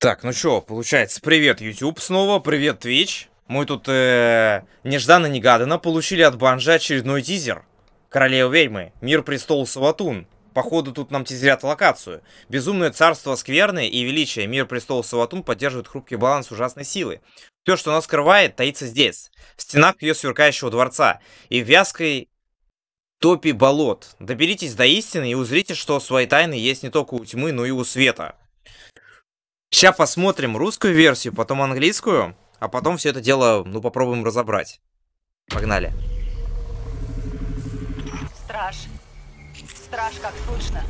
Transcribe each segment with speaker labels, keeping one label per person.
Speaker 1: Так, ну что, получается, привет, YouTube снова, привет, Twitch. Мы тут э, нежданно-негаданно получили от Банжи очередной тизер. Королева ведьмы, мир престол Саватун. Походу, тут нам тизерят локацию. Безумное царство скверное и величие, мир престол Саватун поддерживает хрупкий баланс ужасной силы. Все, что нас скрывает, таится здесь, в стенах ее сверкающего дворца и в вязкой топе болот. Доберитесь до истины и узрите, что свои тайны есть не только у тьмы, но и у света. Сейчас посмотрим русскую версию, потом английскую, а потом все это дело, ну, попробуем разобрать. Погнали. Страж. Страж, как слышно.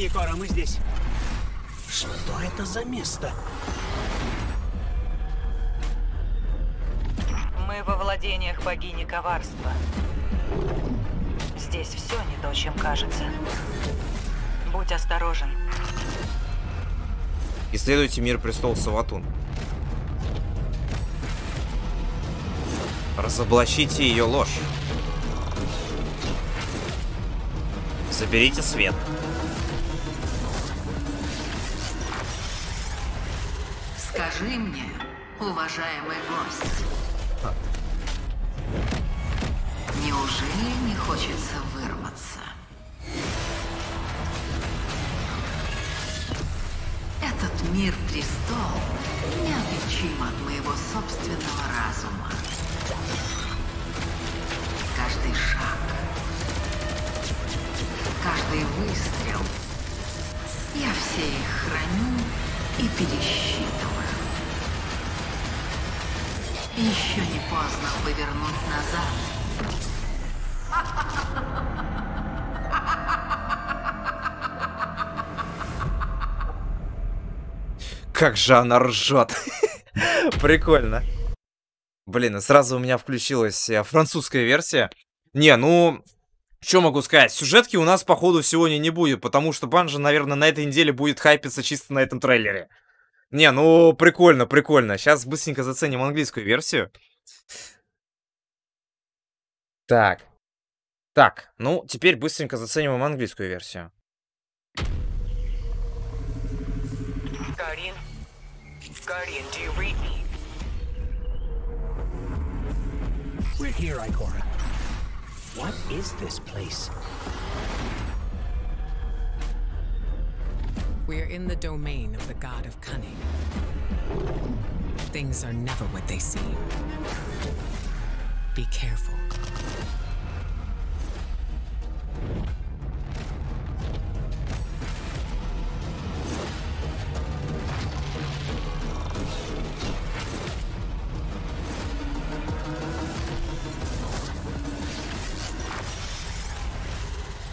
Speaker 1: Икора, мы здесь. Что это за место? Мы во владениях богини коварства. Здесь все не то, чем кажется. Будь осторожен. Исследуйте мир престол Саватун. Разоблачите ее ложь. Заберите свет. Скажи мне, уважаемый гость, неужели не хочется Мир престол неотличим от моего собственного разума. Каждый шаг, каждый выстрел, я все их храню и пересчитываю. Еще не поздно повернуть назад как же она ржет. Прикольно. Блин, сразу у меня включилась э, французская версия. Не, ну, что могу сказать? Сюжетки у нас, походу, сегодня не будет, потому что Банжа, наверное, на этой неделе будет хайпиться чисто на этом трейлере. Не, ну, прикольно, прикольно. Сейчас быстренько заценим английскую версию. Так. Так, ну, теперь быстренько зацениваем английскую версию. Guardian, do you read me? We're here, Ikora. What is this place? We're in the domain of the God of Cunning. Things are never what they seem. Be careful.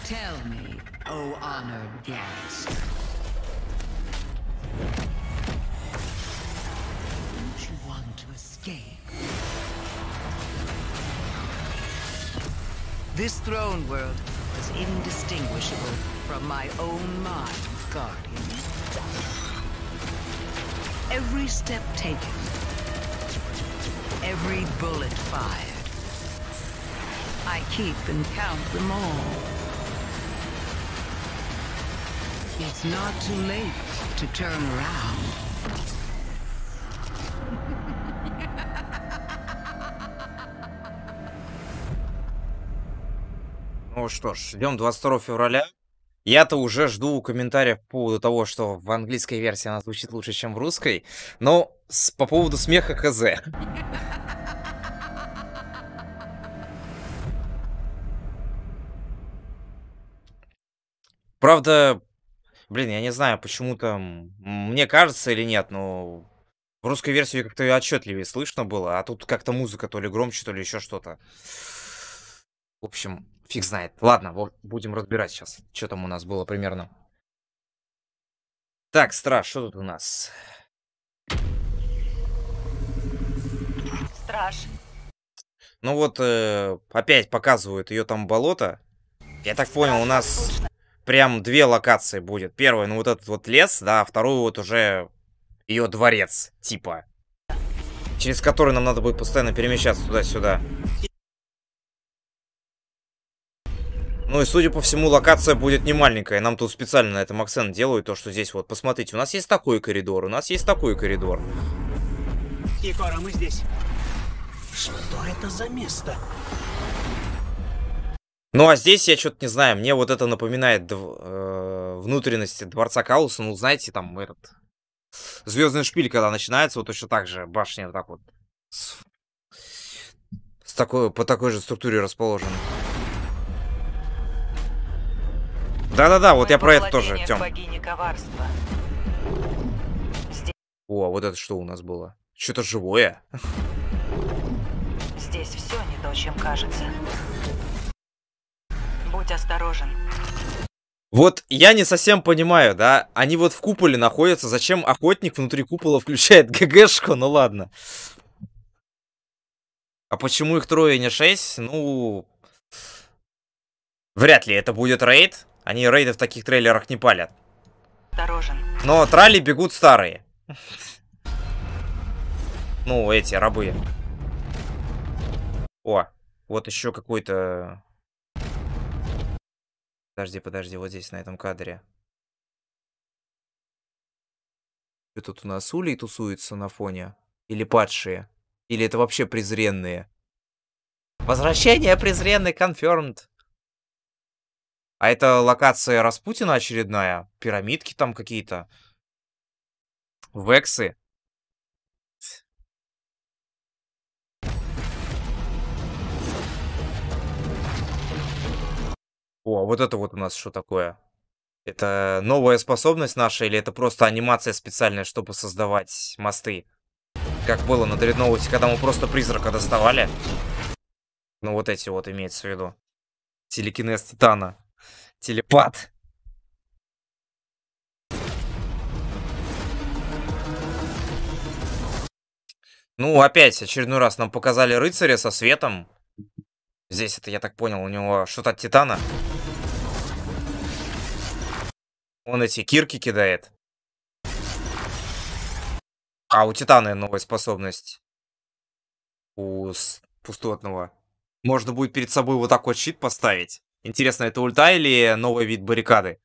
Speaker 1: Tell me, O oh honored guest. Don't you want to escape? This throne world is indistinguishable from my own mind, Guardian. Every step taken, every bullet fired, I keep and count them all. It's not too late to turn around. Ну что ж, ждем 22 февраля. Я-то уже жду комментариев по поводу того, что в английской версии она звучит лучше, чем в русской. Но с, по поводу смеха хз. Правда, Блин, я не знаю, почему там, мне кажется или нет, но в русской версии как-то отчетливее слышно было, а тут как-то музыка то ли громче, то ли еще что-то. В общем, фиг знает. Ладно, вот будем разбирать сейчас, что там у нас было примерно. Так, Страж, что тут у нас? Страж. Ну вот, э, опять показывают ее там болото. Я так понял, у нас... Слышно прям две локации будет. Первая, ну вот этот вот лес, да, а вторую вот уже ее дворец, типа. Через который нам надо будет постоянно перемещаться туда-сюда. Ну и, судя по всему, локация будет не маленькая. Нам тут специально на этом акцент делают, то, что здесь вот, посмотрите, у нас есть такой коридор, у нас есть такой коридор. Егор, мы здесь. Что это за место? Ну, а здесь я что-то не знаю. Мне вот это напоминает дв... э... внутренности дворца Калуса. Ну, знаете, там этот... Звездный шпиль, когда начинается, вот точно так же башня вот так вот с, с такой, по такой же структуре расположена. Да-да-да, вот я про это тоже, Тём. Здесь... О, вот это что у нас было? Что-то живое. Здесь все не то, чем кажется будь осторожен. Вот я не совсем понимаю, да? Они вот в куполе находятся. Зачем охотник внутри купола включает ГГшку? Ну ладно. А почему их трое, не шесть? Ну... Вряд ли это будет рейд. Они рейды в таких трейлерах не палят. Осторожен. Но трали бегут старые. Ну, эти, рабы. О, вот еще какой-то Подожди, подожди, вот здесь, на этом кадре. Что тут у нас улей тусуется на фоне? Или падшие? Или это вообще презренные? Возвращение презренный confirmed. А это локация Распутина очередная? Пирамидки там какие-то? Вексы? О, вот это вот у нас что такое? Это новая способность наша или это просто анимация специальная, чтобы создавать мосты? Как было на Дредноуте, когда мы просто призрака доставали? Ну вот эти вот имеется в виду. Телекинез Титана. Телепат. Ну, опять, очередной раз нам показали рыцаря со светом. Здесь это, я так понял, у него что-то от Титана. Он эти кирки кидает. А у Титана новая способность. У пустотного. Можно будет перед собой вот такой вот щит поставить. Интересно, это ульта или новый вид баррикады?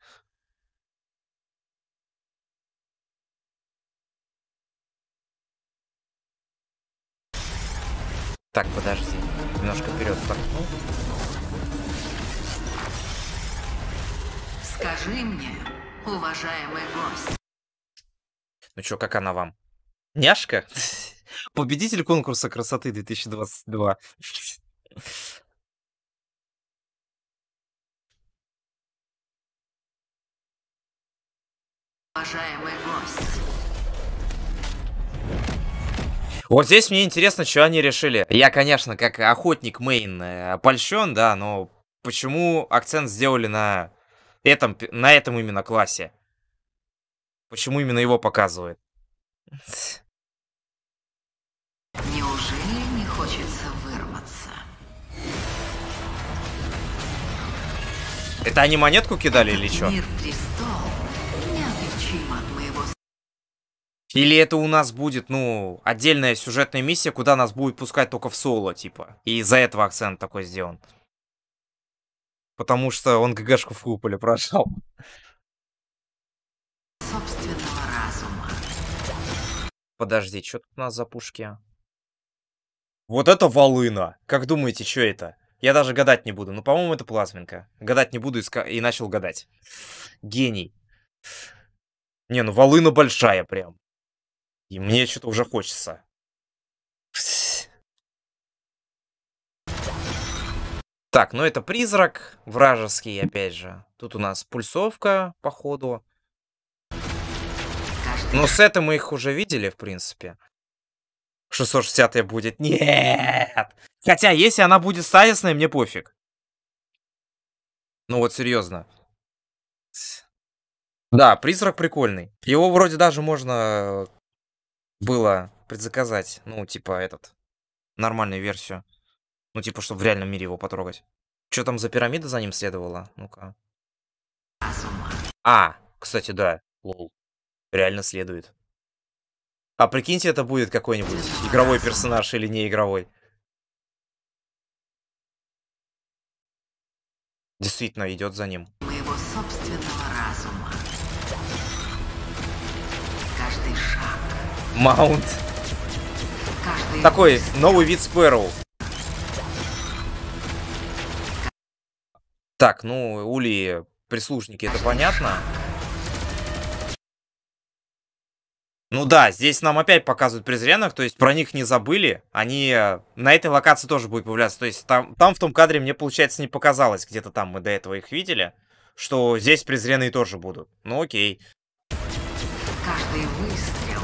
Speaker 1: Так, подожди. Немножко вперед стартнул. Скажи мне, уважаемый гость. Ну что, как она вам? Няшка? Победитель конкурса красоты 2022. Уважаемый гость. Вот здесь мне интересно, что они решили. Я, конечно, как охотник Мейн, э, польщен, да, но почему акцент сделали на этом, на этом именно классе. Почему именно его показывают? Неужели не хочется вырваться? Это они монетку кидали Этот или что? Или это у нас будет, ну, отдельная сюжетная миссия, куда нас будет пускать только в соло, типа. И из-за этого акцент такой сделан потому что он ГГшку в куполе прошел. Собственного разума. Подожди, что тут у нас за пушки? Вот это волына! Как думаете, что это? Я даже гадать не буду. Ну, по-моему, это плазменка. Гадать не буду и, и начал гадать. Гений. Не, ну волына большая прям. И мне что-то уже хочется. Так, ну это призрак вражеский, опять же. Тут у нас пульсовка, походу. Но ну, с этим мы их уже видели, в принципе. 660 будет. Нет! Хотя, если она будет стазисной, мне пофиг. Ну вот, серьезно. Да, призрак прикольный. Его вроде даже можно э, было предзаказать. Ну, типа этот. Нормальную версию. Ну, типа, чтобы в реальном мире его потрогать. Что там за пирамида за ним следовала? Ну-ка. А, кстати, да. Лол. Реально следует. А прикиньте, это будет какой-нибудь игровой персонаж или не игровой. Действительно, идет за ним. Моего собственного разума. Каждый шаг. Маунт. Каждый Такой новый вид Спэроу. Так, ну, Ули, прислужники, это понятно. Ну да, здесь нам опять показывают презренных, то есть про них не забыли. Они э, на этой локации тоже будут появляться. То есть там, там в том кадре мне, получается, не показалось. Где-то там мы до этого их видели. Что здесь презренные тоже будут. Ну окей. Каждый выстрел.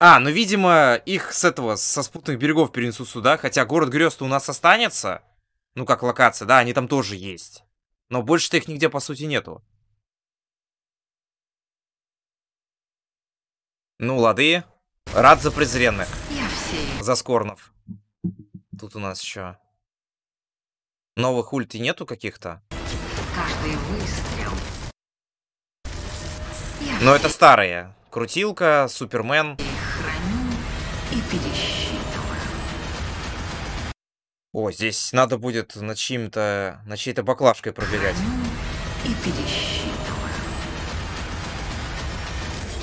Speaker 1: А, ну видимо, их с этого, со спутных берегов перенесут сюда. Хотя город грезд у нас останется. Ну как локация, да, они там тоже есть. Но больше-то их нигде, по сути, нету. Ну, лады. Рад за презренных. За Скорнов. Тут у нас еще... Новых ульти нету каких-то? Каждый выстрел. Но это старые. Крутилка, Супермен. И храню, и перещу. О, здесь надо будет на чьим-то, на чьей-то баклажкой пробегать. Но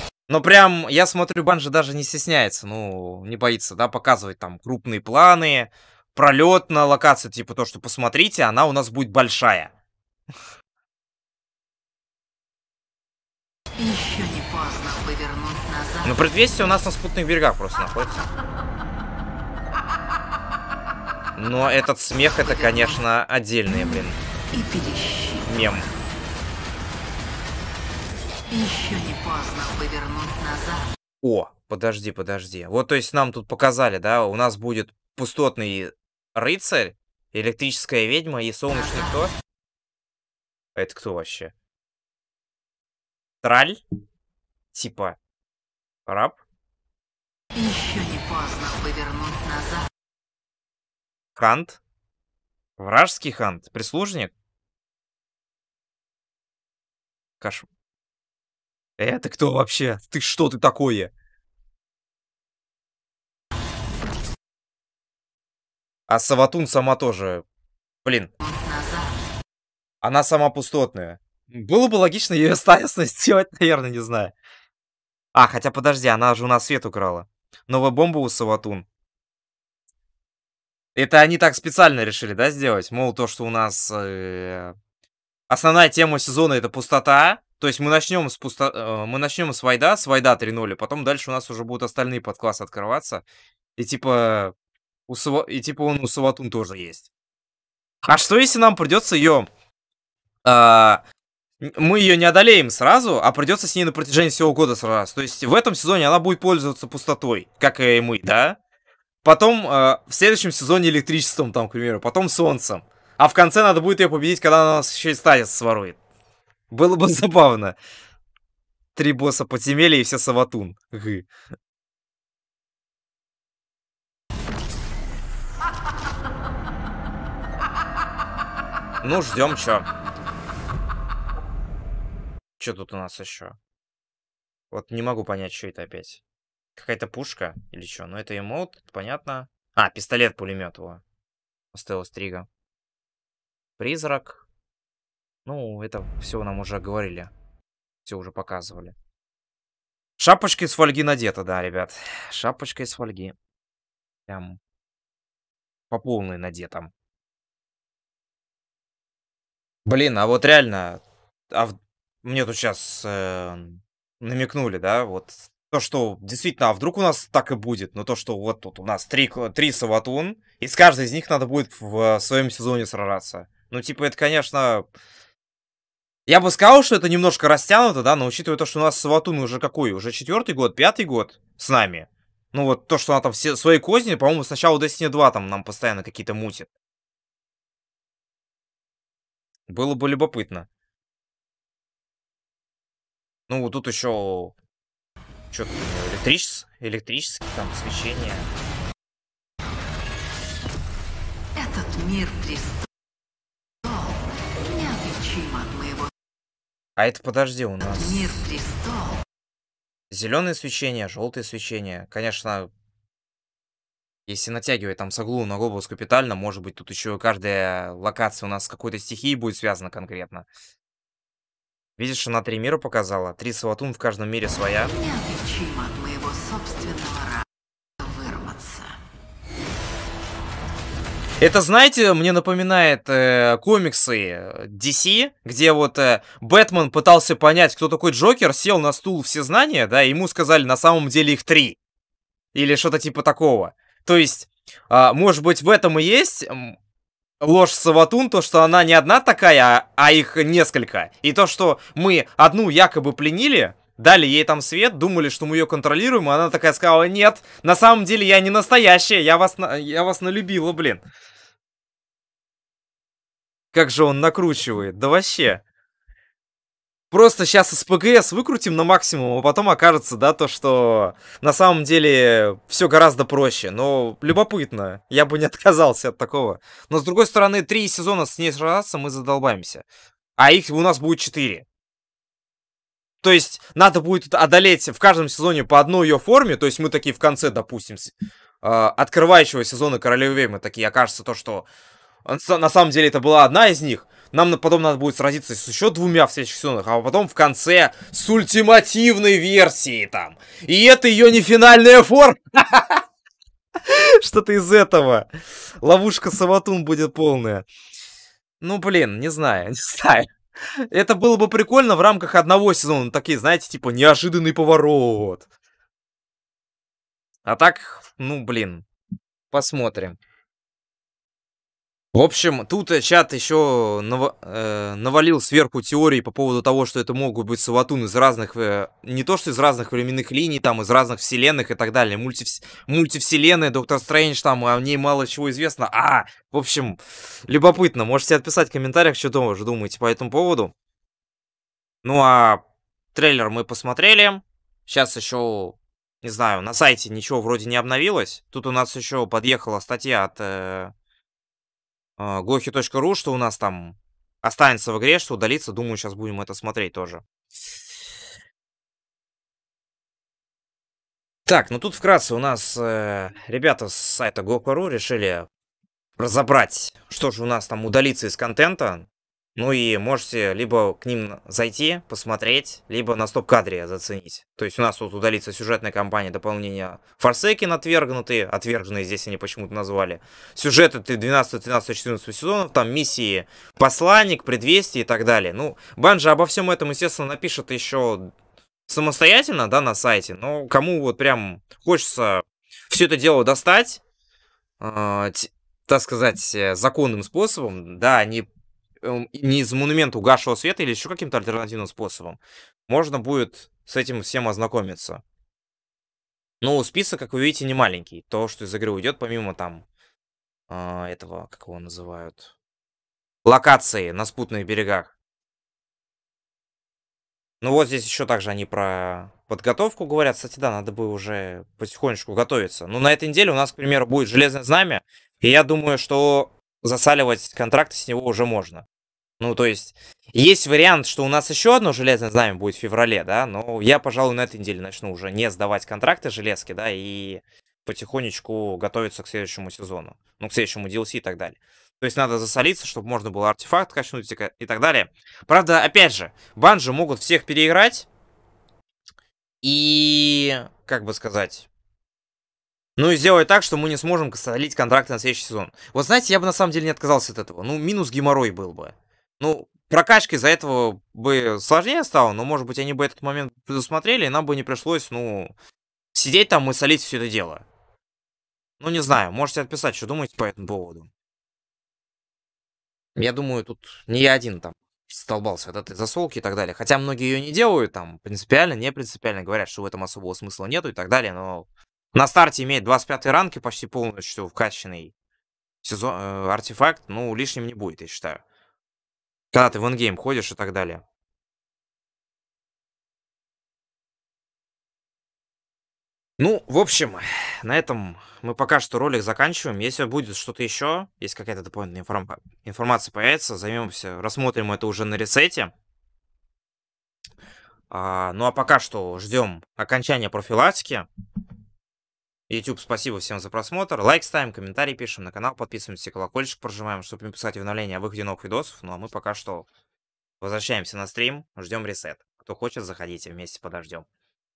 Speaker 1: ну ну, прям, я смотрю, Банжи даже не стесняется, ну, не боится, да, показывать там крупные планы, пролет на локацию, типа то, что посмотрите, она у нас будет большая. Еще не поздно повернуть назад. Ну, предвестие у нас на спутных берегах просто находится. Но этот смех, это, конечно, отдельный, блин, мем. Еще не поздно повернуть назад. О, подожди, подожди. Вот, то есть нам тут показали, да, у нас будет пустотный рыцарь, электрическая ведьма и солнечный кто? Это кто вообще? Траль? Типа раб? Еще не поздно повернуть назад. Хант? Вражеский хант? Прислужник? Каш... Это кто вообще? Ты что ты такое? А Саватун сама тоже... Блин. Она сама пустотная. Было бы логично ее статусно сделать, наверное, не знаю. А, хотя подожди, она же у нас свет украла. Новая бомба у Саватун. Это они так специально решили, да, сделать? Мол, то, что у нас э, основная тема сезона это пустота. То есть мы начнем с пусто... Э, мы начнем с Вайда, с Вайда 3.0, а потом дальше у нас уже будут остальные подклассы открываться. И типа. У Сава... И типа он у Саватун тоже есть. А что если нам придется ее. Э, а, мы ее не одолеем сразу, а придется с ней на протяжении всего года сразу. То есть в этом сезоне она будет пользоваться пустотой, как и мы, да? Потом э, в следующем сезоне электричеством, там, к примеру, потом солнцем. А в конце надо будет ее победить, когда она нас еще и статис сворует. Было бы забавно. Три босса подземелья и все саватун. Гы. Ну, ждем, чё. Чё тут у нас еще? Вот не могу понять, что это опять. Какая-то пушка или что? Ну, это эмоут, понятно. А, пистолет-пулемет, его. Стелла Стрига. Призрак. Ну, это все нам уже говорили. Все уже показывали. Шапочка из фольги надета, да, ребят. Шапочка из фольги. Прям по полной надетом Блин, а вот реально... А в... Мне тут сейчас э, намекнули, да, вот то, что действительно, а вдруг у нас так и будет, но то, что вот тут у нас три, три Саватун, и с каждой из них надо будет в своем сезоне сражаться. Ну, типа, это, конечно... Я бы сказал, что это немножко растянуто, да, но учитывая то, что у нас Саватун уже какой? Уже четвертый год, пятый год с нами. Ну вот то, что она там все свои козни, по-моему, сначала Destiny 2 там нам постоянно какие-то мутит. Было бы любопытно. Ну, вот тут еще что то у него? Электричество? Электрическое там освещение. Этот мир престол неотличим от моего... А это подожди, у нас... Мир престол. Зеленое свечение, желтое свечение. Конечно, если натягивать там Саглу на Глобус капитально, может быть, тут еще каждая локация у нас с какой-то стихией будет связана конкретно. Видишь, она три мира показала. Три Саватун в каждом мире своя. от моего собственного вырваться. Это, знаете, мне напоминает э, комиксы DC, где вот э, Бэтмен пытался понять, кто такой Джокер, сел на стул все знания, да, и ему сказали, на самом деле их три. Или что-то типа такого. То есть, э, может быть, в этом и есть ложь Саватун, то, что она не одна такая, а, а их несколько. И то, что мы одну якобы пленили, дали ей там свет, думали, что мы ее контролируем, и она такая сказала, нет, на самом деле я не настоящая, я вас, на... я вас налюбила, блин. Как же он накручивает, да вообще просто сейчас СПГС выкрутим на максимум, а потом окажется, да, то, что на самом деле все гораздо проще. Но любопытно, я бы не отказался от такого. Но с другой стороны, три сезона с ней сражаться мы задолбаемся. А их у нас будет четыре. То есть надо будет одолеть в каждом сезоне по одной ее форме. То есть мы такие в конце, допустим, а, открывающего сезона Королевы Ведьмы такие окажется то, что а, на самом деле это была одна из них. Нам потом надо будет сразиться с еще двумя в следующих сезонах, а потом в конце с ультимативной версией там. И это ее не финальная форма. Что-то из этого. Ловушка Саватун будет полная. Ну, блин, не знаю, не знаю. Это было бы прикольно в рамках одного сезона. Такие, знаете, типа, неожиданный поворот. А так, ну, блин, посмотрим. В общем, тут э, чат еще нав... э, навалил сверху теории по поводу того, что это могут быть Саватун из разных, э, не то что из разных временных линий, там из разных вселенных и так далее, Мультивс... мультивселенная, Доктор Стрэндж, там а о ней мало чего известно. А, в общем, любопытно, можете отписать в комментариях, что тоже думаете по этому поводу. Ну а трейлер мы посмотрели, сейчас еще, не знаю, на сайте ничего вроде не обновилось, тут у нас еще подъехала статья от... Э gohi.ru, а, что у нас там останется в игре, что удалится. Думаю, сейчас будем это смотреть тоже. Так, ну тут вкратце у нас э, ребята с сайта Go.ru решили разобрать, что же у нас там удалится из контента. Ну и можете либо к ним зайти, посмотреть, либо на стоп-кадре заценить. То есть у нас тут удалится сюжетная кампания, дополнения Форсекин отвергнутые, отверженные здесь они почему-то назвали. Сюжеты 12, 13, 14 сезонов, там миссии посланник, предвестие и так далее. Ну, Банжа обо всем этом, естественно, напишет еще самостоятельно, да, на сайте. Но кому вот прям хочется все это дело достать, э, так сказать, э, законным способом, да, не Эм, не из монумента угасшего света или еще каким-то альтернативным способом, можно будет с этим всем ознакомиться. Ну, список, как вы видите, не маленький. То, что из игры уйдет, помимо там а, этого, как его называют, локации на спутных берегах. Ну вот здесь еще также они про подготовку говорят. Кстати, да, надо бы уже потихонечку готовиться. Но на этой неделе у нас, к примеру, будет Железное Знамя. И я думаю, что засаливать контракты с него уже можно. Ну, то есть, есть вариант, что у нас еще одно железное знамя будет в феврале, да, но я, пожалуй, на этой неделе начну уже не сдавать контракты железки, да, и потихонечку готовиться к следующему сезону, ну, к следующему DLC и так далее. То есть надо засолиться, чтобы можно было артефакт качнуть и так далее. Правда, опять же, банжи могут всех переиграть. И, как бы сказать... Ну и сделать так, что мы не сможем солить контракты на следующий сезон. Вот знаете, я бы на самом деле не отказался от этого. Ну, минус геморрой был бы. Ну, прокачки за этого бы сложнее стало, но, может быть, они бы этот момент предусмотрели, и нам бы не пришлось, ну, сидеть там и солить все это дело. Ну, не знаю, можете отписать, что думаете по этому поводу. Я думаю, тут не я один там столбался от этой засолки и так далее. Хотя многие ее не делают, там, принципиально, не принципиально, говорят, что в этом особого смысла нету и так далее, но на старте имеет 25 и почти полностью вкачанный сезон, э, артефакт, ну, лишним не будет, я считаю. Когда ты в ингейм ходишь и так далее. Ну, в общем, на этом мы пока что ролик заканчиваем. Если будет что-то еще, если какая-то дополнительная информ... информация появится, займемся, рассмотрим это уже на ресете. А, ну а пока что ждем окончания профилактики. YouTube, спасибо всем за просмотр. Лайк ставим, комментарий пишем на канал, подписываемся, колокольчик прожимаем, чтобы не писать уведомления о выходе новых видосов. Ну а мы пока что возвращаемся на стрим, ждем ресет. Кто хочет, заходите, вместе подождем.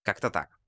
Speaker 1: Как-то так.